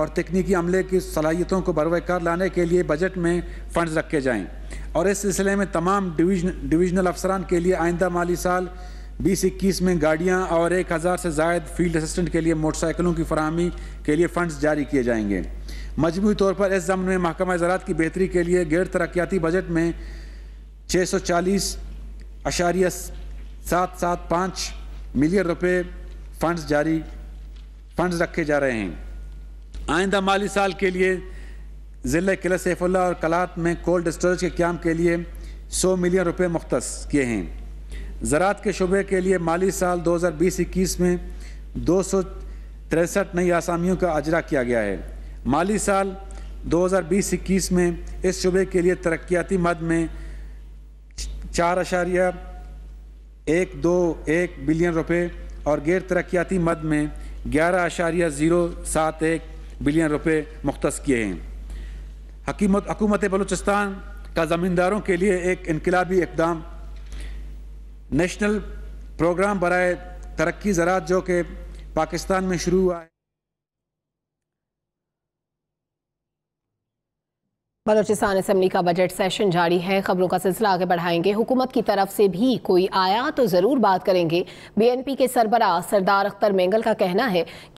और तकनीकी अमले की सलाहियतों को बरवकार लाने के लिए बजट में फ़ंड रखे जाए और इस सिलसिले में तमाम डिवीजन डिवीजनल अफसरान के लिए आइंदा माली साल बीस इक्कीस में गाड़ियाँ और एक हज़ार से जायद फील्ड असिस्टेंट के लिए मोटरसाइकिलों की फरहमी के लिए फ़ंड्स जारी किए जाएंगे मजमू तौर पर इस जमन में महकमा ज़रात की बेहतरी के लिए गैर तरक्याती बजट में छः सौ चालीस अशारिया सात सात पाँच मिलियन रुपये फंड जारी फंड रखे जा रहे हैं आइंदा माली साल के लिए ज़िले किला सैफुल्ला और कलात में कोल्ड स्टोरेज के क्याम के लिए सौ मिलियन रुपये मुख्त किए हैं ज़रात के शुबे के लिए माली साल दो हज़ार बीस इक्कीस में दो सौ तिरसठ नई आसामियों का अजरा किया गया है माली साल दो हज़ार बीस इक्कीस में इस शुबे के लिए तरक्याती मद में चार अशारिया एक दो एक बिलियन रुपये और गैर तरक्याती मद में ग्यारह अशारिया ज़ीरो सात एक बिलियन रुपए मुख्त किए हैं हकूमत बलूचिस्तान का ज़मींदारों के लिए एक इनकलाबी इकदाम नेशनल प्रोग्राम बरए तरक्की ज़रात जो कि पाकिस्तान में शुरू हुआ है बलोचिस्तान असम्बली का बजट सेशन जारी है खबरों का सिलसिला आगे बढ़ाएंगे हुकूमत की तरफ से भी कोई आया तो ज़रूर बात करेंगे बीएनपी के सरबरा सरदार अख्तर मेंगल का कहना है